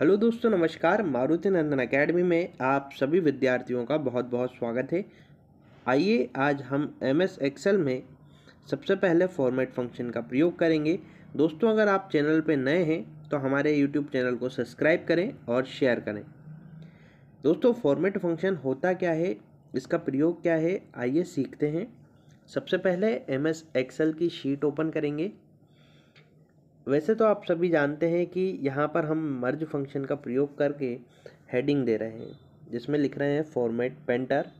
hello दोस्तों नमस्कार मारुति नंदन academy में आप सभी विद्यार्थियों का बहुत बहुत स्वागत है आइए आज हम एम एस एक्सएल में सबसे पहले फॉर्मेट फंक्शन का प्रयोग करेंगे दोस्तों अगर आप चैनल पर नए हैं तो हमारे यूट्यूब चैनल को सब्सक्राइब करें और शेयर करें दोस्तों फॉर्मेट फंक्शन होता क्या है इसका प्रयोग क्या है आइए सीखते हैं सबसे पहले एम एस की शीट ओपन करेंगे वैसे तो आप सभी जानते हैं कि यहाँ पर हम मर्ज फंक्शन का प्रयोग करके हेडिंग दे रहे हैं जिसमें लिख रहे हैं format painter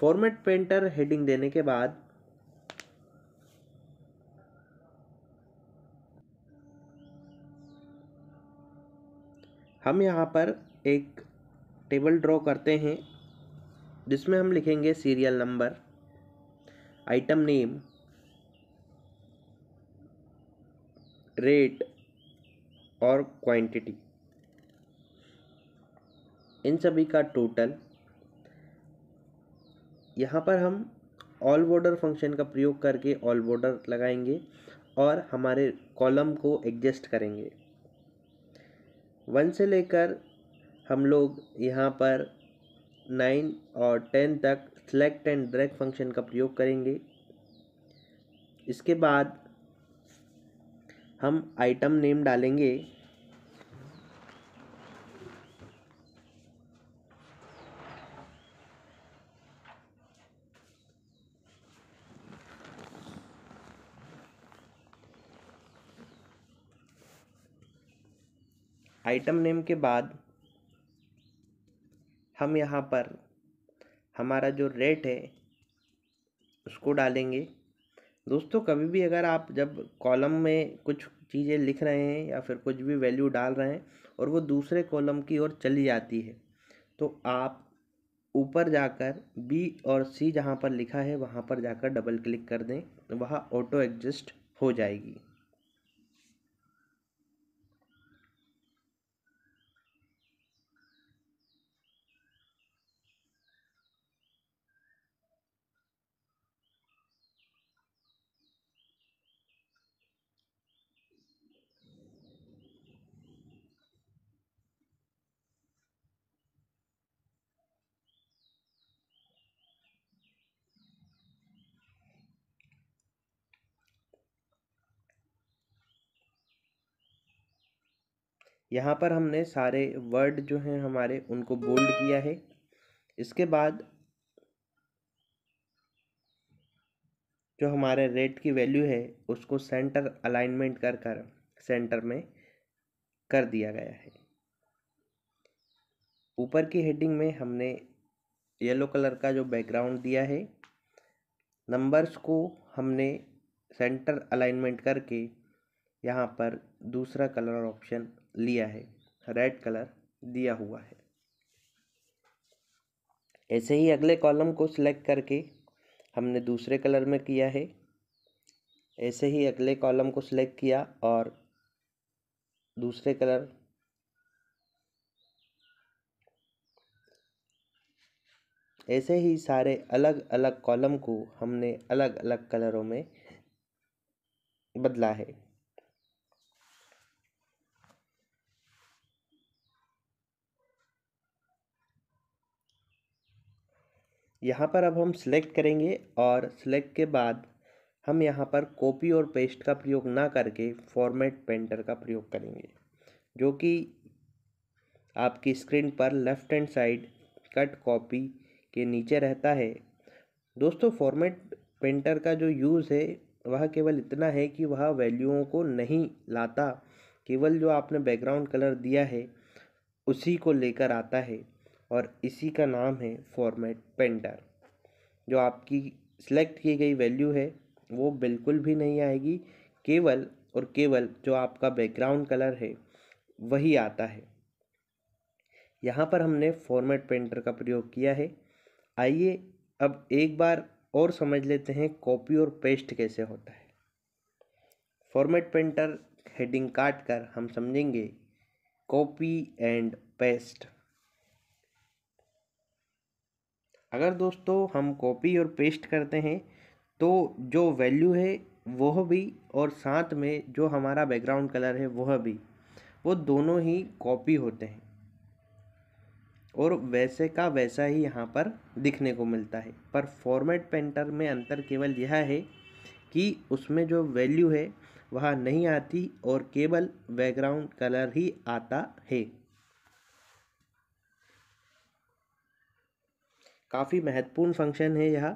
format painter heading देने के बाद हम यहाँ पर एक टेबल ड्रॉ करते हैं जिसमें हम लिखेंगे serial number item name rate और क्वांटिटी इन सभी का टोटल यहाँ पर हम ऑल बॉर्डर फंक्शन का प्रयोग करके ऑल बॉर्डर लगाएंगे और हमारे कॉलम को एडजस्ट करेंगे वन से लेकर हम लोग यहाँ पर नाइन और टेन तक सेलेक्ट एंड ड्रैग फंक्शन का प्रयोग करेंगे इसके बाद हम आइटम नेम डालेंगे आइटम नेम के बाद हम यहाँ पर हमारा जो रेट है उसको डालेंगे दोस्तों कभी भी अगर आप जब कॉलम में कुछ चीज़ें लिख रहे हैं या फिर कुछ भी वैल्यू डाल रहे हैं और वो दूसरे कॉलम की ओर चली जाती है तो आप ऊपर जाकर बी और सी जहाँ पर लिखा है वहाँ पर जाकर डबल क्लिक कर दें तो वहाँ ऑटो एडजस्ट हो जाएगी यहाँ पर हमने सारे वर्ड जो हैं हमारे उनको बोल्ड किया है इसके बाद जो हमारे रेट की वैल्यू है उसको सेंटर अलाइनमेंट कर कर सेंटर में कर दिया गया है ऊपर की हेडिंग में हमने येलो कलर का जो बैकग्राउंड दिया है नंबर्स को हमने सेंटर अलाइनमेंट करके यहाँ पर दूसरा कलर ऑप्शन लिया है रेड कलर दिया हुआ है ऐसे ही अगले कॉलम को सिलेक्ट करके हमने दूसरे कलर में किया है ऐसे ही अगले कॉलम को सिलेक्ट किया और दूसरे कलर ऐसे ही सारे अलग अलग कॉलम को हमने अलग अलग कलरों में बदला है यहाँ पर अब हम सिलेक्ट करेंगे और सिलेक्ट के बाद हम यहाँ पर कॉपी और पेस्ट का प्रयोग ना करके फॉर्मेट पेंटर का प्रयोग करेंगे जो कि आपकी स्क्रीन पर left hand side cut copy के नीचे रहता है दोस्तों फॉर्मेट पेंटर का जो यूज़ है वह केवल इतना है कि वह वैल्यूओं को नहीं लाता केवल जो आपने बैकग्राउंड कलर दिया है उसी को लेकर आता है और इसी का नाम है फॉर्मेट पेंटर जो आपकी सिलेक्ट की गई वैल्यू है वो बिल्कुल भी नहीं आएगी केवल और केवल जो आपका बैकग्राउंड कलर है वही आता है यहाँ पर हमने फॉर्मेट पेंटर का प्रयोग किया है आइए अब एक बार और समझ लेते हैं कॉपी और पेस्ट कैसे होता है फॉर्मेट पेंटर हेडिंग काट कर हम समझेंगे कॉपी एंड पेस्ट अगर दोस्तों हम कॉपी और पेस्ट करते हैं तो जो वैल्यू है वह भी और साथ में जो हमारा बैकग्राउंड कलर है वह भी वो दोनों ही कॉपी होते हैं और वैसे का वैसा ही यहाँ पर दिखने को मिलता है पर फॉर्मेट पेंटर में अंतर केवल यह है कि उसमें जो वैल्यू है वह नहीं आती और केवल बैकग्राउंड कलर ही आता है काफ़ी महत्वपूर्ण फंक्शन है यह